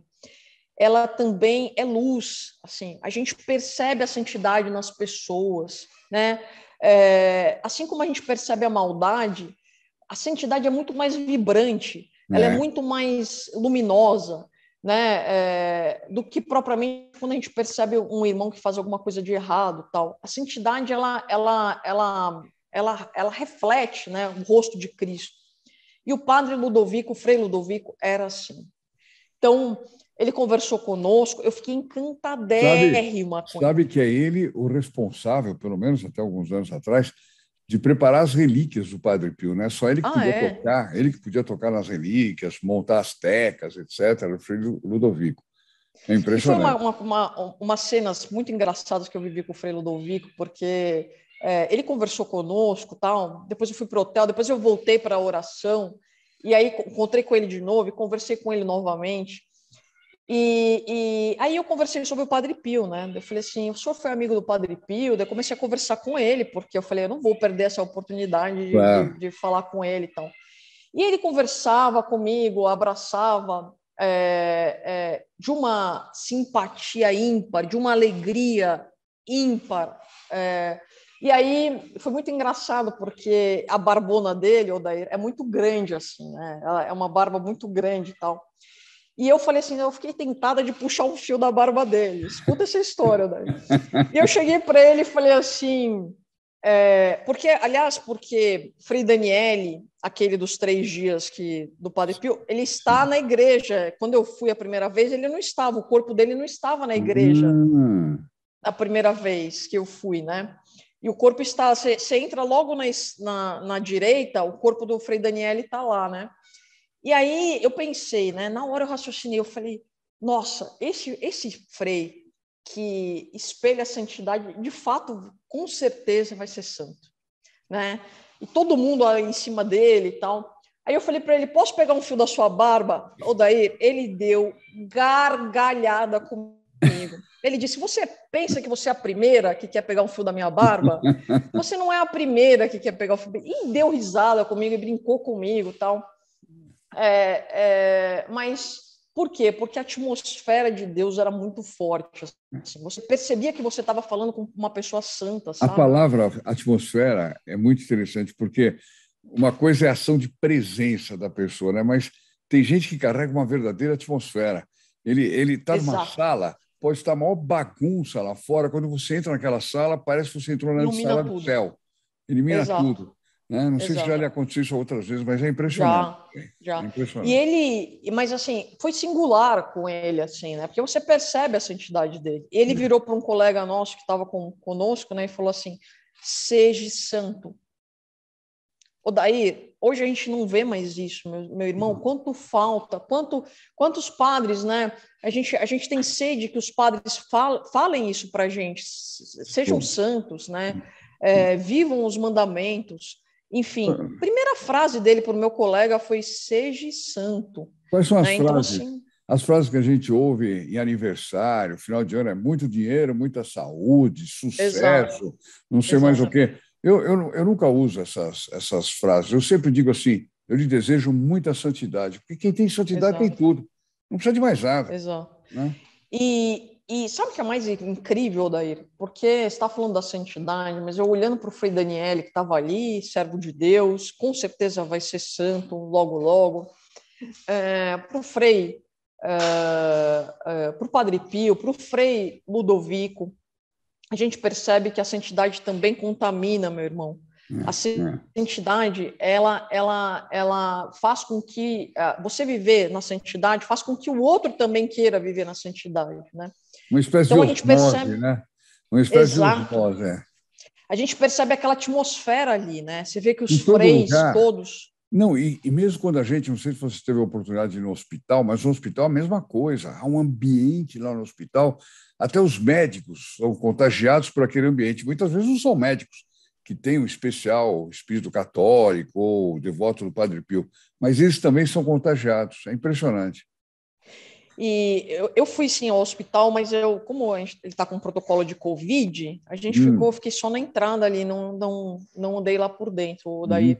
ela também é luz, assim, a gente percebe a santidade nas pessoas, né? É, assim como a gente percebe a maldade, a santidade é muito mais vibrante, é. ela é muito mais luminosa, né, é, do que propriamente quando a gente percebe um irmão que faz alguma coisa de errado, tal. A santidade ela ela ela ela, ela reflete, né, o rosto de Cristo. E o padre Ludovico, o Frei Ludovico, era assim. Então, ele conversou conosco, eu fiquei encantadérrima sabe, uma. Sabe que é ele o responsável, pelo menos até alguns anos atrás, de preparar as relíquias do Padre Pio, né? Só ele que ah, podia é? tocar, ele que podia tocar nas relíquias, montar as tecas, etc. o Frei Ludovico. É impressionante. E foi uma, uma, uma, umas cenas muito engraçadas que eu vivi com o Frei Ludovico, porque é, ele conversou conosco, tal. Depois eu fui para o hotel, depois eu voltei para a oração e aí encontrei com ele de novo e conversei com ele novamente. E, e, aí eu conversei sobre o Padre Pio, né? Eu falei assim, o senhor foi amigo do Padre Pio? Daí eu comecei a conversar com ele, porque eu falei, eu não vou perder essa oportunidade de, é. de, falar com ele, então. E ele conversava comigo, abraçava, é, é, de uma simpatia ímpar, de uma alegria ímpar. É. e aí foi muito engraçado, porque a barbona dele, Odair, é muito grande, assim, né? É uma barba muito grande e tal. E eu falei assim, eu fiquei tentada de puxar um fio da barba dele. Escuta essa história, né? E eu cheguei para ele e falei assim, é, porque, aliás, porque Frei Daniele, aquele dos três dias que do Padre Pio, ele está na igreja. Quando eu fui a primeira vez, ele não estava, o corpo dele não estava na igreja. Hum. A primeira vez que eu fui, né? E o corpo está, você entra logo na, na, na direita, o corpo do Frei Daniele está lá, né? E aí eu pensei, né? Na hora eu raciocinei, eu falei, nossa, esse, esse Frei que espelha a santidade, de fato, com certeza vai ser santo, né? E todo mundo em cima dele e tal. Aí eu falei para ele, posso pegar um fio da sua barba? Ou daí ele deu gargalhada comigo. Ele disse, você pensa que você é a primeira que quer pegar um fio da minha barba? Você não é a primeira que quer pegar o fio. E deu risada comigo e brincou comigo, tal. É, é, mas por quê? Porque a atmosfera de Deus era muito forte. Assim. Você percebia que você estava falando com uma pessoa santa. Sabe? A palavra atmosfera é muito interessante, porque uma coisa é a ação de presença da pessoa, né? mas tem gente que carrega uma verdadeira atmosfera. Ele está numa sala, pode estar a maior bagunça lá fora. Quando você entra naquela sala, parece que você entrou na sala tudo. do céu. Elimina Exato. tudo. Né? Não Exato. sei se já lhe aconteceu isso outras vezes, mas é impressionante. Já, é já. É impressionante. E ele, mas assim, foi singular com ele, assim, né? Porque você percebe essa entidade dele. Ele é. virou para um colega nosso que estava conosco, né? E falou assim: seja santo. O daí, hoje a gente não vê mais isso, meu, meu irmão. Uhum. Quanto falta, quanto, quantos padres, né? A gente, a gente tem sede que os padres fal, falem isso para a gente, sejam santos, né? É, vivam os mandamentos. Enfim, a primeira frase dele para o meu colega foi: seja santo. Quais são as né? Então, frases? Então, assim, as frases que a gente ouve em aniversário, final de ano, é muito dinheiro, muita saúde, sucesso, Exato. não sei Exato. mais o quê. Eu, eu, eu nunca uso essas, essas frases. Eu sempre digo assim: eu lhe desejo muita santidade, porque quem tem santidade Exato. tem tudo. Não precisa de mais nada. Exato. Né? E e sabe o que é mais incrível, Dair? Porque está falando da santidade, mas eu olhando para o Frei Daniele, que estava ali, servo de Deus, com certeza vai ser santo logo, logo. É, para o Frei, é, é, para o Padre Pio, para o Frei Ludovico, a gente percebe que a santidade também contamina, meu irmão. É, a é. santidade, ela, ela, ela faz com que é, você viver na santidade, faz com que o outro também queira viver na santidade, né? Uma espécie então, de osmose, percebe... né? Uma espécie Exato. de osmose. É. A gente percebe aquela atmosfera ali, né? Você vê que os todo lugar... todos. Não, e, e, mesmo quando a gente, não sei se você teve a oportunidade de ir no hospital, mas no hospital é a mesma coisa. Há um ambiente lá no hospital, até os médicos são contagiados por aquele ambiente. Muitas vezes não são médicos que têm um especial espírito católico ou devoto do Padre Pio, mas eles também são contagiados. É impressionante. E eu, eu fui sim ao hospital, mas eu, como gente, ele está com um protocolo de Covid, a gente hum. ficou, fiquei só na entrada ali, não, não, não andei lá por dentro. Daí, hum.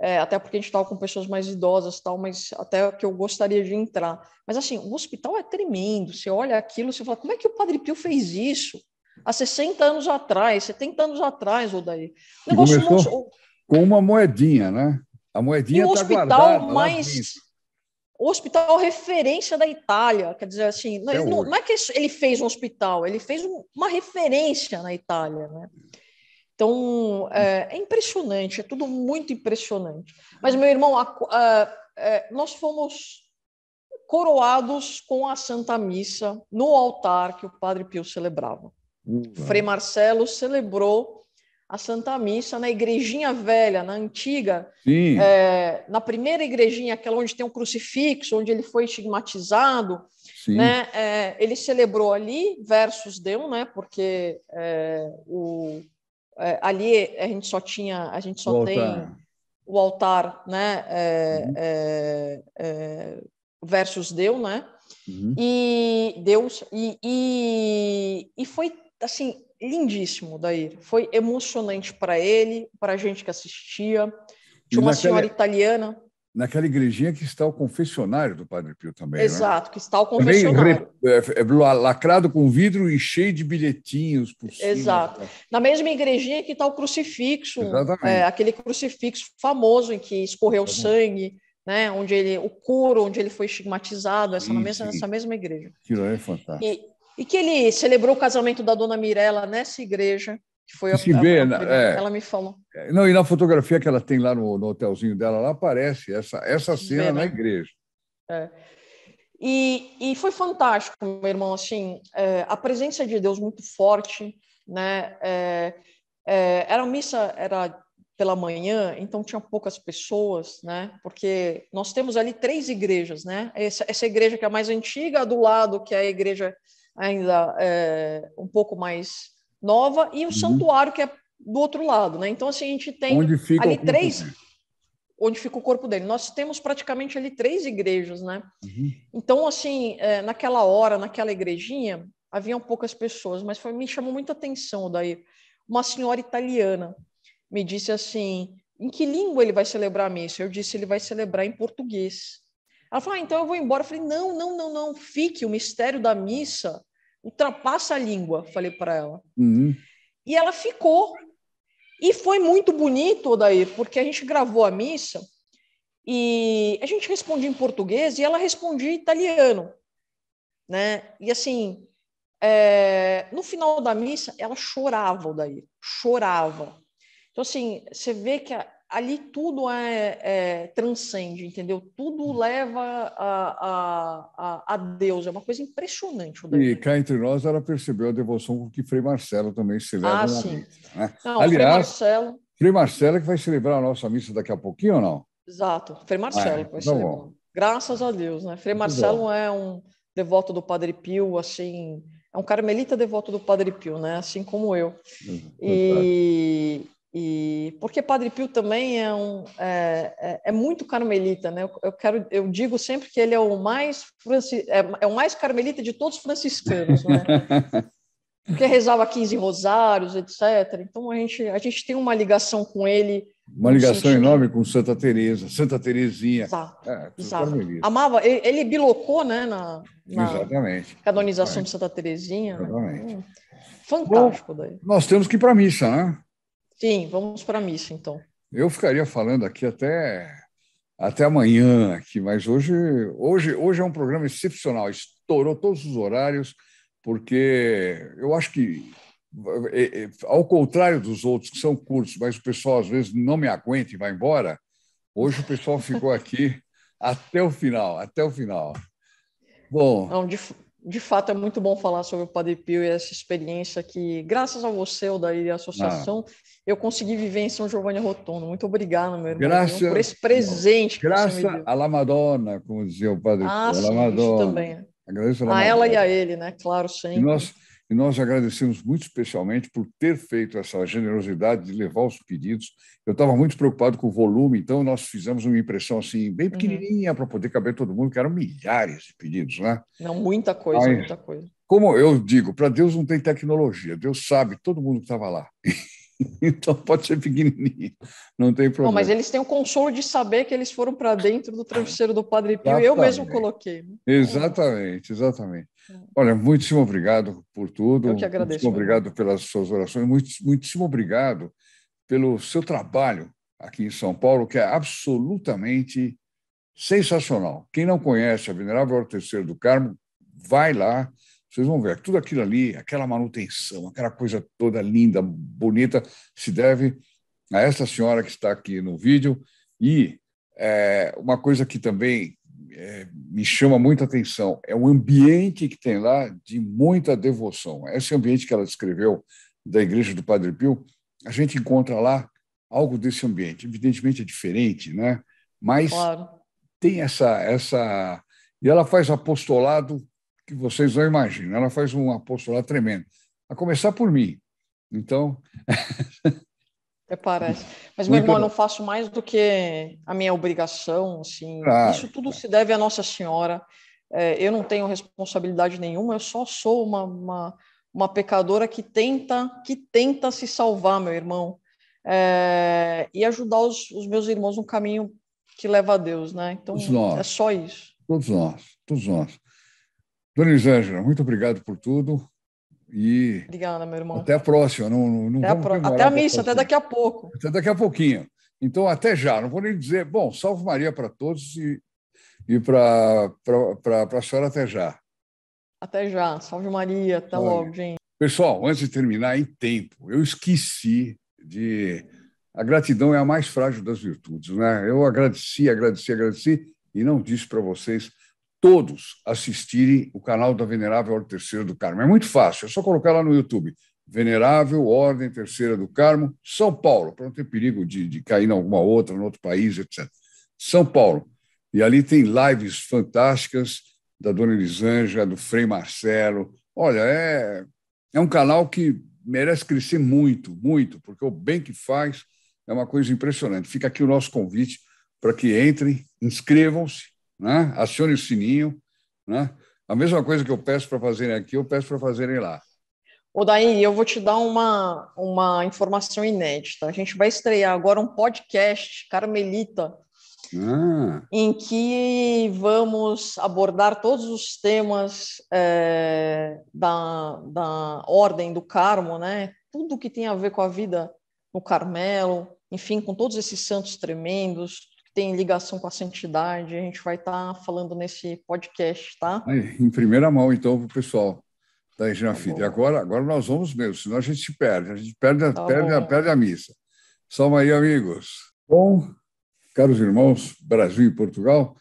é, até porque a gente estava com pessoas mais idosas tal, mas até que eu gostaria de entrar. Mas assim, o hospital é tremendo. Você olha aquilo, você fala, como é que o Padre Pio fez isso? Há 60 anos atrás, 70 anos atrás, ou O negócio Começou não... com uma moedinha, né? A moedinha está guardada. O mais hospital referência da Itália. Quer dizer, assim, é não, não, é que ele fez um hospital, ele fez uma referência na Itália. Né? Então, é, é impressionante, é tudo muito impressionante. Mas, meu irmão, a, a, a, é, nós fomos coroados com a Santa Missa no altar que o Padre Pio celebrava. Uhum. Frei Marcelo celebrou a Santa Missa na igrejinha velha, na antiga, é, na primeira igrejinha, aquela onde tem um crucifixo, onde ele foi estigmatizado, né? É, ele celebrou ali, versus deu, né? Porque é, o, é, ali a gente só tinha, a gente só o tem altar. o altar, né? É, uhum. é, versus deu, né? Uhum. E Deus e, e, e foi assim lindíssimo, Daír. Foi emocionante para ele, para a gente que assistia. Tinha uma naquela, senhora italiana. Naquela igrejinha que está o confessionário do Padre Pio também. É? Exato, que está o confessionário. É, é, lacrado com vidro e cheio de bilhetinhos por cima. Exato. Tá? Na mesma igrejinha que está o crucifixo, é, aquele crucifixo famoso em que escorreu sangue. Né, onde ele, o cura, onde ele foi estigmatizado, essa, sim, mesma, sim. nessa mesma igreja. Aquilo é fantástico. E que ele celebrou o casamento da dona Mirella nessa igreja, que foi a, Se vê, a, né, é, ela me falou. É, não, e na fotografia que ela tem lá no, no hotelzinho dela, lá aparece essa, essa cena vê, né? na igreja. É. E, e, foi fantástico, meu irmão, assim, é, a presença de Deus muito forte, né? É, é, era missa, era pela manhã, então tinha poucas pessoas, né? Porque nós temos ali três igrejas, né? Essa, essa igreja que é a mais antiga, do lado, que é a igreja ainda é, um pouco mais nova, e o uhum. santuário, que é do outro lado, né? Então, assim, a gente tem ali três. Onde fica o corpo dele? Nós temos praticamente ali três igrejas, né? Uhum. Então, assim, é, naquela hora, naquela igrejinha, haviam poucas pessoas, mas foi, me chamou muita atenção daí. Uma senhora italiana me disse assim: em que língua ele vai celebrar a missa? Eu disse: ele vai celebrar em português. Ela falou, ah, então eu vou embora. Eu falei, não, não, não, não, fique, o mistério da missa ultrapassa a língua, falei para ela. Uhum. E ela ficou. E foi muito bonito, Odair, porque a gente gravou a missa e a gente respondia em português e ela respondia em italiano. Né? E assim, é... no final da missa, ela chorava, Odair, chorava. Então, assim, você vê que a, ali tudo é, é, transcende, entendeu? Tudo hum. leva a, a, a, Deus. É uma coisa impressionante. e cá entre nós, ela percebeu a devoção com que Frei Marcelo também se leva ah, na sim. missa. Né? Não, Aliás, Frei Marcelo... Frei Marcelo é que vai celebrar a nossa missa daqui a pouquinho ou não? Exato, Frei Marcelo ah, é. vai tá celebrar. Bom. Graças a Deus, né? Frei Marcelo é um devoto do Padre Pio, assim... É um carmelita devoto do Padre Pio, né? Assim como eu. Exato. Uhum, e e porque Padre Pio também é um é, é, é muito carmelita, né? Eu, eu, quero, eu digo sempre que ele é o mais é, é, o mais carmelita de todos os franciscanos, né? Porque rezava 15 rosários, etc. Então a gente a gente tem uma ligação com ele. Uma ligação enorme com Santa Teresa, Santa Terezinha. É, exato. É, exato. Amava, ele, ele, bilocou, né, na, na Exatamente. canonização Exatamente. de Santa Terezinha. Né? Exatamente. Né? Fantástico Bom, daí. Nós temos que ir para missa, né? Sim, vamos para a missa, então. Eu ficaria falando aqui até, até amanhã, aqui, mas hoje, hoje, hoje é um programa excepcional. Estourou todos os horários, porque eu acho que, é, é, ao contrário dos outros, que são curtos, mas o pessoal às vezes não me aguenta e vai embora, hoje o pessoal ficou aqui até o final, até o final. Bom... Não, de, de fato é muito bom falar sobre o Padre Pio e essa experiência que, graças a você, o daí a associação, ah. eu consegui viver em São Giovanni Rotondo. Muito obrigado, meu irmão, por esse presente. Graças à La Madonna, como dizia o Padre ah, Pio. Sim, Madonna. Isso também. Agradeço a, a ela e a ele, né? Claro, sempre. E nós e nós agradecemos muito especialmente por ter feito essa generosidade de levar os pedidos. Eu estava muito preocupado com o volume, então nós fizemos uma impressão assim, bem uhum. pequenininha, uhum. para poder caber todo mundo, que eram milhares de pedidos, né? Não, muita coisa, Mas, muita coisa. Como eu digo, para Deus não tem tecnologia, Deus sabe, todo mundo que estava lá. Então pode ser pequenininho, não tem problema. Não, mas eles têm o consolo de saber que eles foram para dentro do travesseiro do Padre Pio exatamente. e eu mesmo coloquei. Exatamente, exatamente. É. Olha, muitíssimo obrigado por tudo. Eu que agradeço. Muito obrigado pelas suas orações, muito, muitíssimo obrigado pelo seu trabalho aqui em São Paulo, que é absolutamente sensacional. Quem não conhece a Venerável Terceiro do Carmo, vai lá, vocês vão ver, é tudo aquilo ali, aquela manutenção, aquela coisa toda linda, bonita, se deve a essa senhora que está aqui no vídeo. E é, uma coisa que também é, me chama muita atenção é o ambiente que tem lá de muita devoção. Esse ambiente que ela descreveu da igreja do Padre Pio, a gente encontra lá algo desse ambiente. Evidentemente é diferente, né? Mas claro. tem essa essa e ela faz apostolado que vocês não imaginam. Ela faz um apostolado tremendo, a começar por mim. Então. Até parece. Mas, meu irmão, eu não faço mais do que a minha obrigação. Assim. Claro. Isso tudo se deve à Nossa Senhora. É, eu não tenho responsabilidade nenhuma, eu só sou uma, uma, uma pecadora que tenta, que tenta se salvar, meu irmão. É, e ajudar os, os, meus irmãos no caminho que leva a Deus, né? Então, é só isso. Todos nós, todos nós. Dona Elisângela, muito obrigado por tudo. E Obrigada, meu irmão. Até a próxima. Não, não até, a, pro... até a missa, até daqui a pouco. Até daqui a pouquinho. Então, até já. Não vou nem dizer, bom, salve Maria para todos e, e para a senhora até já. Até já. Salve Maria. Até logo, gente. Pessoal, antes de terminar, em tempo, eu esqueci de. A gratidão é a mais frágil das virtudes, né? Eu agradeci, agradeci, agradeci e não disse para vocês todos assistirem o canal da Venerável Ordem Terceira do Carmo. É muito fácil, é só colocar lá no YouTube. Venerável Ordem Terceira do Carmo, São Paulo, para não ter perigo de, de cair em alguma outra, em outro país, etc. São Paulo. E ali tem lives fantásticas da Dona Elisângela, do Frei Marcelo. Olha, é, é um canal que merece crescer muito, muito, porque o bem que faz é uma coisa impressionante. Fica aqui o nosso convite para que entrem, inscrevam-se né? acione o sininho. Né? A mesma coisa que eu peço para fazerem aqui, eu peço para fazerem lá. Ô, Daí, eu vou te dar uma, uma informação inédita. A gente vai estrear agora um podcast, Carmelita, ah. em que vamos abordar todos os temas é, da, da ordem do Carmo, né? Tudo que tem a ver com a vida no Carmelo, enfim, com todos esses santos tremendos, tem ligação com a santidade. A gente vai estar tá falando nesse podcast, tá? Em primeira mão, então, para o pessoal da Regina tá Filho. Agora, agora nós vamos mesmo, senão a gente se perde, a gente perde, tá perde, a, perde a missa. Salve aí, amigos. Bom, caros irmãos, Brasil e Portugal,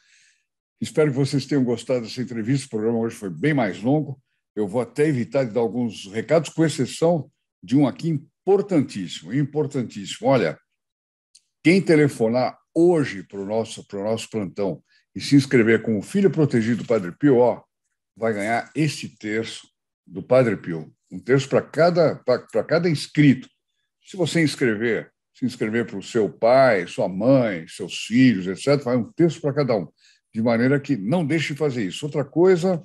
espero que vocês tenham gostado dessa entrevista. O programa hoje foi bem mais longo. Eu vou até evitar de dar alguns recados, com exceção de um aqui importantíssimo, importantíssimo. Olha, quem telefonar hoje para o nosso, nosso plantão e se inscrever como filho protegido do Padre Pio, ó, vai ganhar esse terço do Padre Pio. Um terço para cada, cada inscrito. Se você inscrever, se inscrever para o seu pai, sua mãe, seus filhos, etc., vai um terço para cada um. De maneira que não deixe de fazer isso. Outra coisa.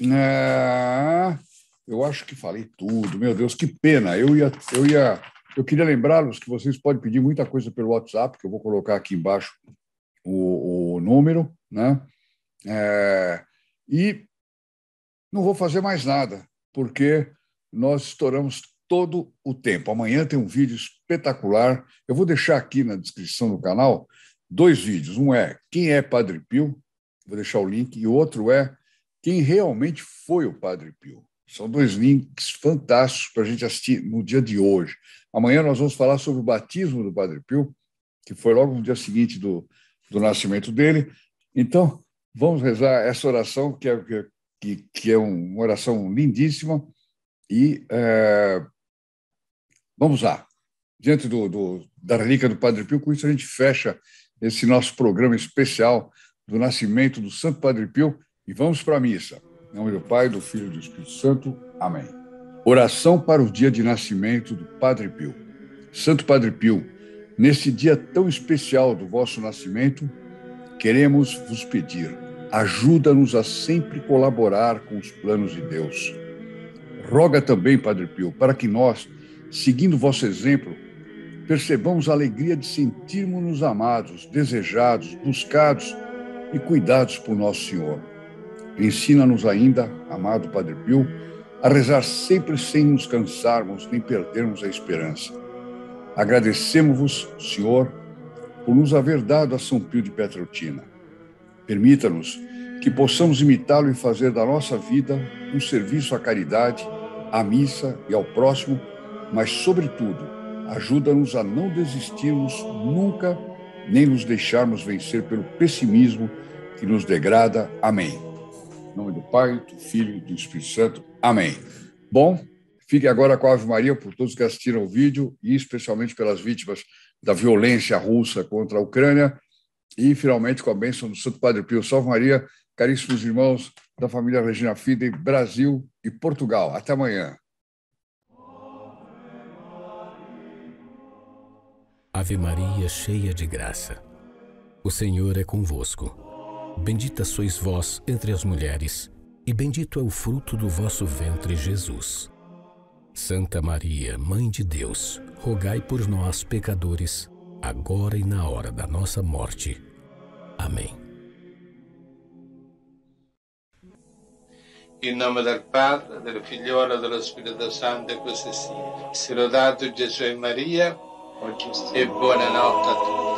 Né, eu acho que falei tudo. Meu Deus, que pena. Eu ia, eu ia eu queria lembrá-los que vocês podem pedir muita coisa pelo WhatsApp, que eu vou colocar aqui embaixo o, o número, né? É, e não vou fazer mais nada, porque nós estouramos todo o tempo. Amanhã tem um vídeo espetacular. Eu vou deixar aqui na descrição do canal dois vídeos. Um é Quem é Padre Pio, vou deixar o link, e o outro é Quem realmente foi o Padre Pio. São dois links fantásticos para a gente assistir no dia de hoje. Amanhã nós vamos falar sobre o batismo do Padre Pio, que foi logo no dia seguinte do, do nascimento dele. Então, vamos rezar essa oração, que é, que, que é uma oração lindíssima. E é, vamos lá. Diante do, do, da relíquia do Padre Pio, com isso a gente fecha esse nosso programa especial do nascimento do Santo Padre Pio e vamos para a missa. Em nome do Pai, do Filho e do Espírito Santo. Amém. Oração para o dia de nascimento do Padre Pio. Santo Padre Pio, nesse dia tão especial do vosso nascimento, queremos vos pedir, ajuda-nos a sempre colaborar com os planos de Deus. Roga também, Padre Pio, para que nós, seguindo vosso exemplo, percebamos a alegria de sentirmos-nos amados, desejados, buscados e cuidados por Nosso Senhor Ensina-nos ainda, amado Padre Pio, a rezar sempre sem nos cansarmos nem perdermos a esperança. Agradecemos-vos, Senhor, por nos haver dado a São Pio de Petrotina. Permita-nos que possamos imitá-lo e fazer da nossa vida um serviço à caridade, à missa e ao próximo, mas, sobretudo, ajuda-nos a não desistirmos nunca, nem nos deixarmos vencer pelo pessimismo que nos degrada. Amém. Em nome do Pai, do Filho e do Espírito Santo. Amém. Bom, fique agora com a Ave Maria por todos que assistiram o vídeo e especialmente pelas vítimas da violência russa contra a Ucrânia e finalmente com a bênção do Santo Padre Pio. Salve Maria, caríssimos irmãos da família Regina Fidei, Brasil e Portugal. Até amanhã. Ave Maria, cheia de graça. O Senhor é convosco. Bendita sois vós entre as mulheres, e bendito é o fruto do vosso ventre, Jesus. Santa Maria, Mãe de Deus, rogai por nós, pecadores, agora e na hora da nossa morte. Amém. Em nome do Padre, del e do Espírito Santo, così sia. Sì. Jesus e Maria, e buonanotte a todos.